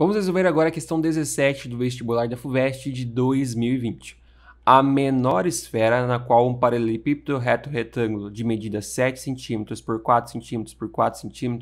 Vamos resolver agora a questão 17 do vestibular da FUVEST de 2020. A menor esfera na qual um paralelepípedo reto retângulo de medida 7 cm por 4 cm por 4 cm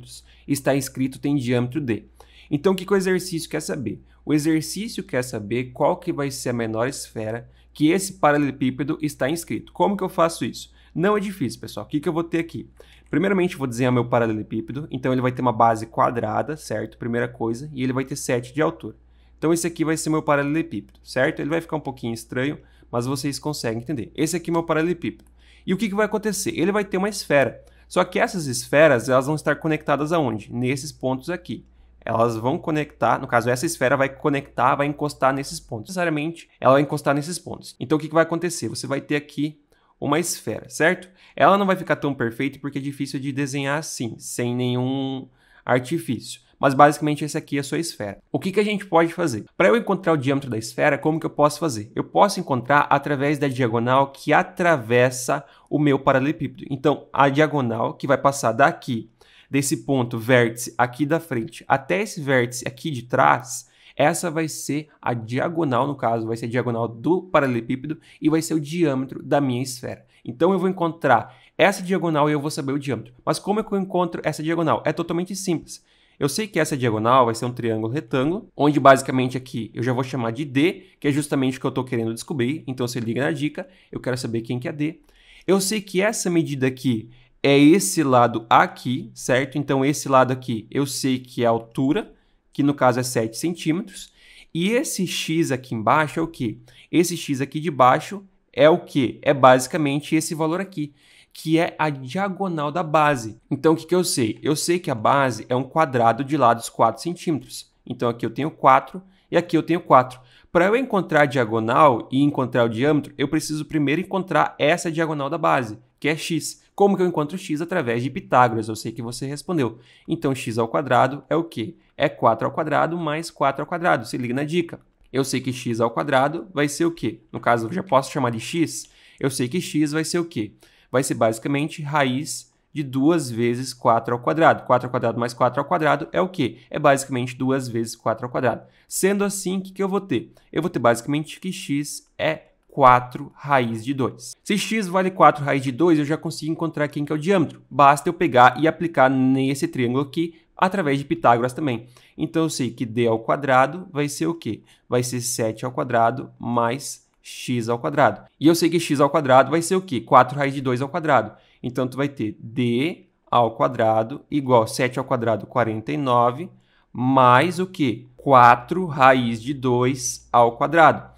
está inscrito tem diâmetro d. Então, o que, que o exercício quer saber? O exercício quer saber qual que vai ser a menor esfera que esse paralelepípedo está inscrito. Como que eu faço isso? Não é difícil, pessoal. O que, que eu vou ter aqui? Primeiramente, eu vou desenhar meu paralelepípedo. Então, ele vai ter uma base quadrada, certo? Primeira coisa. E ele vai ter 7 de altura. Então, esse aqui vai ser meu paralelepípedo, certo? Ele vai ficar um pouquinho estranho, mas vocês conseguem entender. Esse aqui é meu paralelepípedo. E o que, que vai acontecer? Ele vai ter uma esfera. Só que essas esferas, elas vão estar conectadas aonde? Nesses pontos aqui elas vão conectar, no caso, essa esfera vai conectar, vai encostar nesses pontos. Necessariamente, ela vai encostar nesses pontos. Então, o que, que vai acontecer? Você vai ter aqui uma esfera, certo? Ela não vai ficar tão perfeita porque é difícil de desenhar assim, sem nenhum artifício. Mas basicamente essa aqui é a sua esfera. O que, que a gente pode fazer? Para eu encontrar o diâmetro da esfera, como que eu posso fazer? Eu posso encontrar através da diagonal que atravessa o meu paralelepípedo. Então, a diagonal que vai passar daqui, desse ponto vértice aqui da frente, até esse vértice aqui de trás, essa vai ser a diagonal, no caso, vai ser a diagonal do paralelepípedo e vai ser o diâmetro da minha esfera. Então eu vou encontrar essa diagonal e eu vou saber o diâmetro. Mas como é que eu encontro essa diagonal? É totalmente simples. Eu sei que essa diagonal vai ser um triângulo retângulo, onde basicamente aqui eu já vou chamar de D, que é justamente o que eu estou querendo descobrir. Então se liga na dica, eu quero saber quem que é D. Eu sei que essa medida aqui é esse lado aqui, certo? Então esse lado aqui eu sei que é a altura, que no caso é 7 centímetros. E esse x aqui embaixo é o que? Esse x aqui de baixo é o que? É basicamente esse valor aqui, que é a diagonal da base. Então, o que, que eu sei? Eu sei que a base é um quadrado de lados 4 centímetros. Então, aqui eu tenho 4 e aqui eu tenho 4. Para eu encontrar a diagonal e encontrar o diâmetro, eu preciso primeiro encontrar essa diagonal da base, que é x. Como que eu encontro x através de Pitágoras? Eu sei que você respondeu. Então x ao quadrado é o quê? É 4 ao quadrado mais 4 ao quadrado. Se liga na dica. Eu sei que x ao quadrado vai ser o quê? No caso, eu já posso chamar de x. Eu sei que x vai ser o quê? Vai ser basicamente raiz de 2 vezes 4 ao quadrado. 4 ao quadrado mais 4 ao quadrado é o quê? É basicamente 2 vezes 4 ao quadrado. Sendo assim, o que, que eu vou ter? Eu vou ter basicamente que x é 4 raiz de 2. Se x vale 4 raiz de 2, eu já consigo encontrar quem que é o diâmetro. Basta eu pegar e aplicar nesse triângulo aqui, através de Pitágoras também. Então, eu sei que d ao quadrado vai ser o quê? Vai ser 7 ao quadrado mais x ao quadrado. E eu sei que x ao quadrado vai ser o quê? 4 raiz de 2 ao quadrado. Então, tu vai ter d ao quadrado igual 7 ao quadrado, 49, mais o quê? 4 raiz de 2 ao quadrado.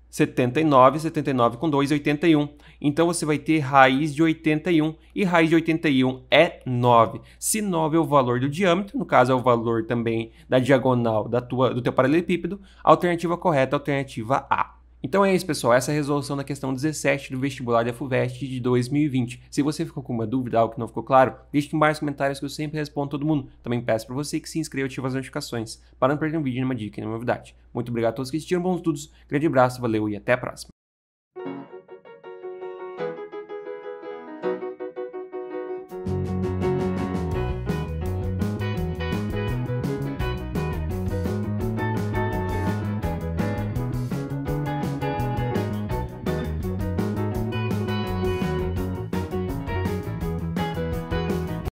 79, 79 com 2, 81. Então você vai ter raiz de 81 e raiz de 81 é 9. Se 9 é o valor do diâmetro, no caso é o valor também da diagonal da tua, do teu paralelepípedo, a alternativa correta é a alternativa A. Então é isso, pessoal. Essa é a resolução da questão 17 do vestibular da FUVEST de 2020. Se você ficou com uma dúvida, algo que não ficou claro, deixe aqui embaixo nos comentários que eu sempre respondo todo mundo. Também peço para você que se inscreva e ative as notificações para não perder um vídeo, nenhuma dica, nenhuma novidade. Muito obrigado a todos que assistiram, bons estudos, grande abraço, valeu e até a próxima.